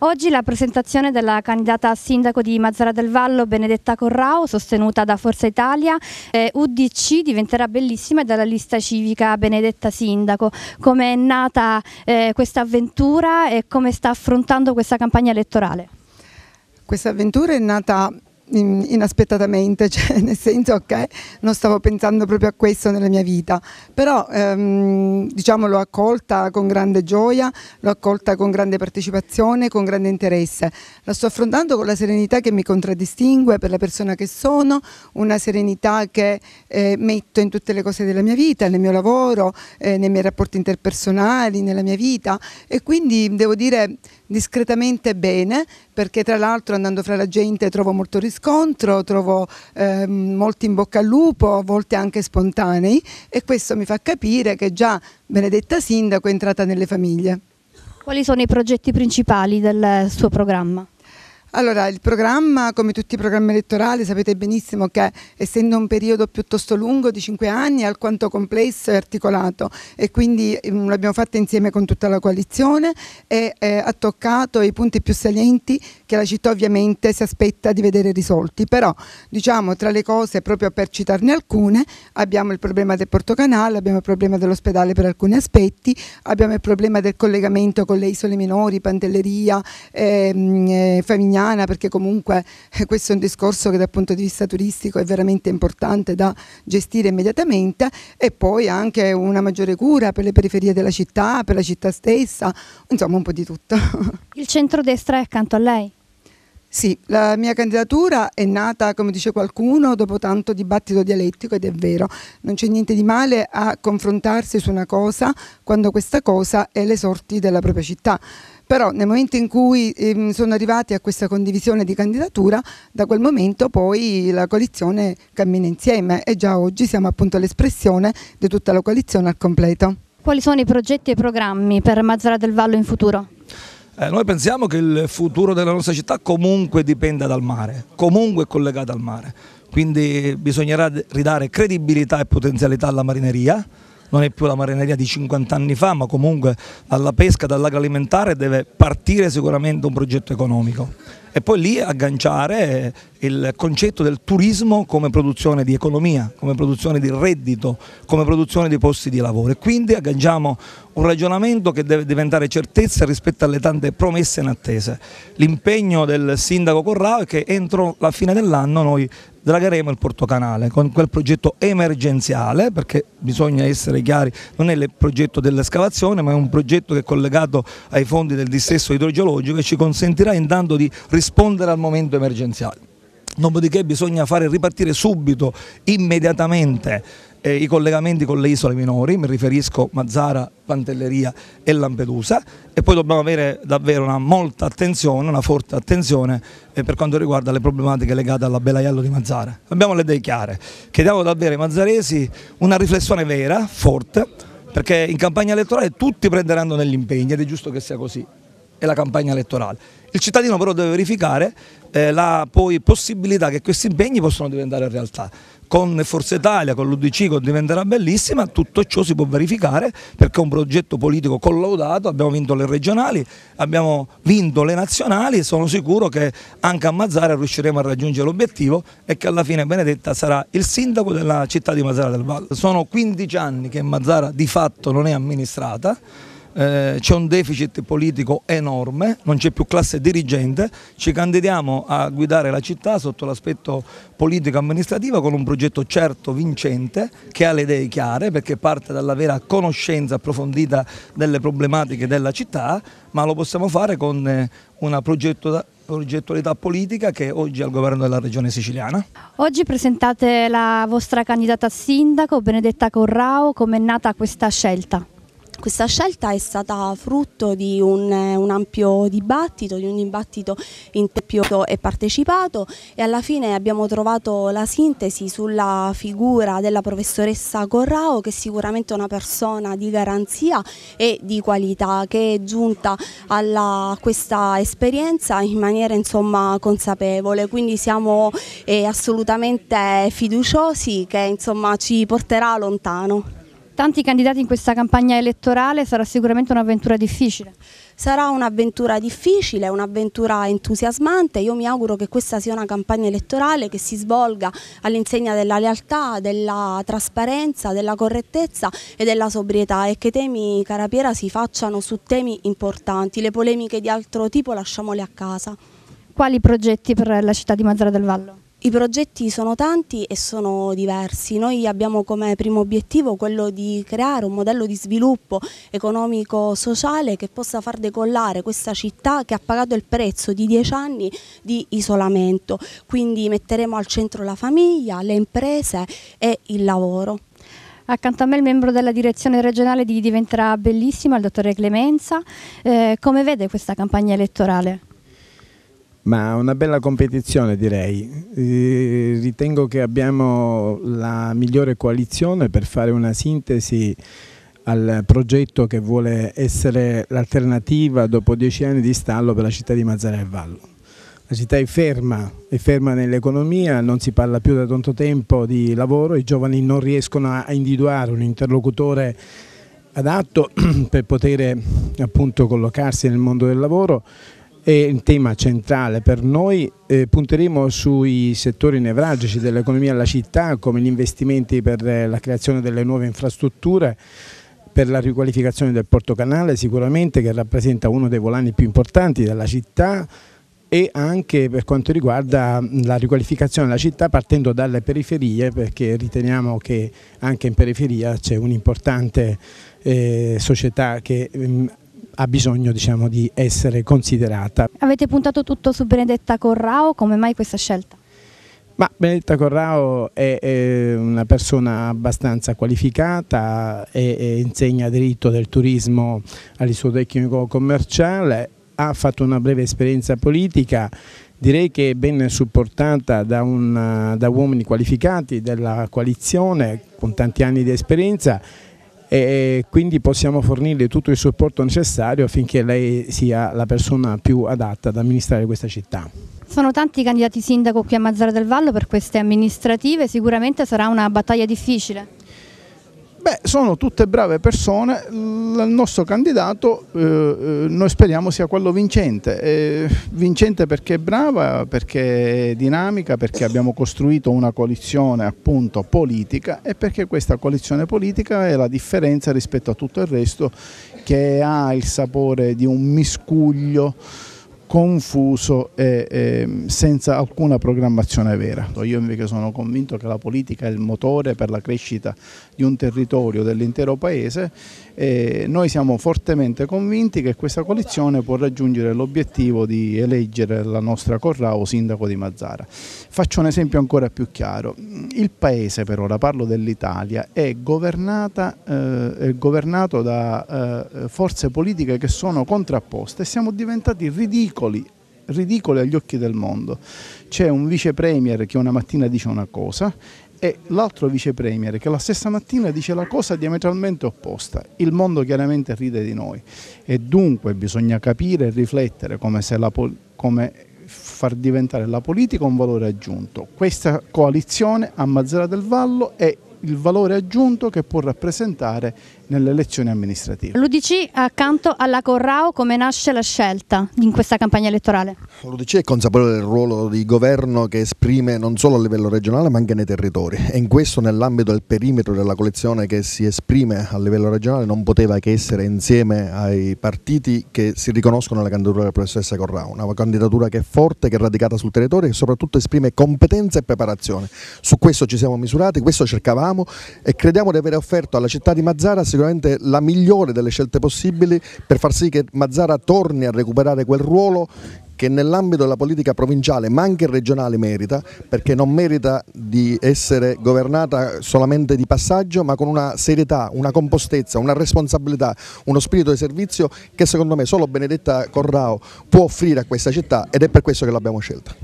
Oggi la presentazione della candidata a sindaco di Mazzara del Vallo Benedetta Corrao, sostenuta da Forza Italia, eh, UDC diventerà bellissima dalla lista civica Benedetta Sindaco. Come è nata eh, questa avventura e come sta affrontando questa campagna elettorale? Questa avventura è nata inaspettatamente, cioè nel senso che non stavo pensando proprio a questo nella mia vita, però ehm, diciamo l'ho accolta con grande gioia, l'ho accolta con grande partecipazione, con grande interesse. La sto affrontando con la serenità che mi contraddistingue per la persona che sono, una serenità che eh, metto in tutte le cose della mia vita, nel mio lavoro, eh, nei miei rapporti interpersonali, nella mia vita e quindi devo dire discretamente bene perché tra l'altro andando fra la gente trovo molto riscontro, trovo eh, molti in bocca al lupo, a volte anche spontanei e questo mi fa capire che già Benedetta Sindaco è entrata nelle famiglie. Quali sono i progetti principali del suo programma? Allora, il programma, come tutti i programmi elettorali, sapete benissimo che essendo un periodo piuttosto lungo di cinque anni è alquanto complesso e articolato e quindi mm, l'abbiamo fatto insieme con tutta la coalizione e eh, ha toccato i punti più salienti che la città ovviamente si aspetta di vedere risolti. Però, diciamo, tra le cose, proprio per citarne alcune, abbiamo il problema del Porto Canale, abbiamo il problema dell'ospedale per alcuni aspetti, abbiamo il problema del collegamento con le isole minori, Pantelleria, ehm, eh, Favignano, italiana, perché comunque eh, questo è un discorso che dal punto di vista turistico è veramente importante da gestire immediatamente e poi anche una maggiore cura per le periferie della città, per la città stessa, insomma un po' di tutto. Il centrodestra è accanto a lei? Sì, la mia candidatura è nata, come dice qualcuno, dopo tanto dibattito dialettico ed è vero, non c'è niente di male a confrontarsi su una cosa quando questa cosa è le sorti della propria città però nel momento in cui ehm, sono arrivati a questa condivisione di candidatura, da quel momento poi la coalizione cammina insieme e già oggi siamo appunto l'espressione di tutta la coalizione al completo. Quali sono i progetti e i programmi per Mazzara del Vallo in futuro? Eh, noi pensiamo che il futuro della nostra città comunque dipenda dal mare, comunque è collegato al mare, quindi bisognerà ridare credibilità e potenzialità alla marineria, non è più la marineria di 50 anni fa, ma comunque dalla pesca, dall'agroalimentare deve partire sicuramente un progetto economico e poi lì agganciare il concetto del turismo come produzione di economia, come produzione di reddito, come produzione di posti di lavoro e quindi agganciamo un ragionamento che deve diventare certezza rispetto alle tante promesse in attesa. L'impegno del sindaco Corrao è che entro la fine dell'anno noi dragheremo il Porto Canale con quel progetto emergenziale perché bisogna essere chiari, non è il progetto dell'escavazione ma è un progetto che è collegato ai fondi del dissesto idrogeologico e ci consentirà intanto di rispondere rispondere al momento emergenziale. Dopodiché bisogna fare ripartire subito, immediatamente, eh, i collegamenti con le isole minori, mi riferisco Mazzara, Pantelleria e Lampedusa e poi dobbiamo avere davvero una molta attenzione, una forte attenzione eh, per quanto riguarda le problematiche legate alla Belaiello di Mazzara. Abbiamo le idee chiare, chiediamo davvero ai mazzaresi una riflessione vera, forte, perché in campagna elettorale tutti prenderanno degli impegni ed è giusto che sia così e la campagna elettorale. Il cittadino però deve verificare eh, la poi, possibilità che questi impegni possano diventare realtà. Con Forza Italia, con l'Udc, con Diventerà Bellissima, tutto ciò si può verificare perché è un progetto politico collaudato, abbiamo vinto le regionali, abbiamo vinto le nazionali e sono sicuro che anche a Mazzara riusciremo a raggiungere l'obiettivo e che alla fine Benedetta sarà il sindaco della città di Mazzara del Vallo. Sono 15 anni che Mazzara di fatto non è amministrata, eh, c'è un deficit politico enorme, non c'è più classe dirigente, ci candidiamo a guidare la città sotto l'aspetto politico-amministrativo con un progetto certo, vincente, che ha le idee chiare perché parte dalla vera conoscenza approfondita delle problematiche della città, ma lo possiamo fare con eh, una progetto progettualità politica che oggi è al governo della regione siciliana. Oggi presentate la vostra candidata a sindaco Benedetta Corrao, come è nata questa scelta? Questa scelta è stata frutto di un, eh, un ampio dibattito, di un dibattito interpioso e partecipato e alla fine abbiamo trovato la sintesi sulla figura della professoressa Corrao che è sicuramente una persona di garanzia e di qualità che è giunta alla, a questa esperienza in maniera insomma, consapevole, quindi siamo eh, assolutamente fiduciosi che insomma, ci porterà lontano tanti candidati in questa campagna elettorale sarà sicuramente un'avventura difficile. Sarà un'avventura difficile, un'avventura entusiasmante, io mi auguro che questa sia una campagna elettorale che si svolga all'insegna della lealtà, della trasparenza, della correttezza e della sobrietà e che i temi Carapiera si facciano su temi importanti, le polemiche di altro tipo lasciamole a casa. Quali progetti per la città di Mazzara del Vallo? I progetti sono tanti e sono diversi. Noi abbiamo come primo obiettivo quello di creare un modello di sviluppo economico-sociale che possa far decollare questa città che ha pagato il prezzo di dieci anni di isolamento. Quindi metteremo al centro la famiglia, le imprese e il lavoro. Accanto a me il membro della direzione regionale di Diventerà Bellissima, il dottore Clemenza. Eh, come vede questa campagna elettorale? ma una bella competizione direi. Eh, ritengo che abbiamo la migliore coalizione per fare una sintesi al progetto che vuole essere l'alternativa dopo dieci anni di stallo per la città di Mazzara del Vallo. La città è ferma, è ferma nell'economia, non si parla più da tanto tempo di lavoro, i giovani non riescono a individuare un interlocutore adatto per poter appunto collocarsi nel mondo del lavoro è un tema centrale per noi eh, punteremo sui settori nevralgici dell'economia della città come gli investimenti per eh, la creazione delle nuove infrastrutture, per la riqualificazione del porto canale sicuramente che rappresenta uno dei volani più importanti della città e anche per quanto riguarda la riqualificazione della città partendo dalle periferie perché riteniamo che anche in periferia c'è un'importante eh, società che ha bisogno diciamo, di essere considerata. Avete puntato tutto su Benedetta Corrao, come mai questa scelta? Ma Benedetta Corrao è, è, una persona abbastanza qualificata, è, è insegna diritto del turismo all'Istituto Tecnico Commerciale, ha fatto una breve esperienza politica, direi che è ben supportata da, un, da uomini qualificati della coalizione con tanti anni di esperienza e quindi possiamo fornirle tutto il supporto necessario affinché lei sia la persona più adatta ad amministrare questa città. Sono tanti i candidati sindaco qui a Mazzara del Vallo per queste amministrative, sicuramente sarà una battaglia difficile. Beh, sono tutte brave persone, il nostro candidato eh, eh, noi speriamo sia quello vincente, eh, vincente perché è brava, perché è dinamica, perché abbiamo costruito una coalizione appunto politica e perché questa coalizione politica è la differenza rispetto a tutto il resto che ha il sapore di un miscuglio confuso e, e, senza alcuna programmazione vera. Io invece sono convinto che la politica è il motore per la crescita di un territorio, dell'intero paese e noi siamo fortemente convinti che questa coalizione può raggiungere l'obiettivo di eleggere la nostra Corrao sindaco di Mazzara. Faccio un esempio ancora più chiaro, il paese per ora, parlo dell'Italia, è, eh, è, governato da eh, forze politiche che sono contrapposte e siamo diventati ridicoli ridicoli, ridicoli agli occhi del mondo. C'è un vice premier che una mattina dice una cosa e l'altro vice premier che la stessa mattina dice la cosa diametralmente opposta. Il mondo chiaramente ride di noi e dunque bisogna capire e riflettere come, come far diventare la politica un valore aggiunto. Questa coalizione a Mazzara del Vallo è il valore aggiunto che può rappresentare nelle elezioni amministrative. L'UDC accanto alla Corrao come nasce la scelta in questa campagna elettorale? L'UDC è consapevole del ruolo di governo che esprime non solo a livello regionale ma anche nei territori e in questo nell'ambito del perimetro della collezione che si esprime a livello regionale non poteva che essere insieme ai partiti che si riconoscono la candidatura della professoressa Corrao, una candidatura che è forte, che è radicata sul territorio e che soprattutto esprime competenza e preparazione. Su questo ci siamo misurati, questo cercavamo volevamo e crediamo di aver offerto alla città di Mazzara sicuramente la migliore delle scelte possibili per far sì che Mazzara torni a recuperare quel ruolo che nell'ambito della politica provinciale ma anche regionale merita, perché non merita di essere governata solamente di passaggio ma con una serietà, una compostezza, una responsabilità, uno spirito di servizio che secondo me solo Benedetta Corrao può offrire a questa città ed è per questo che l'abbiamo scelta.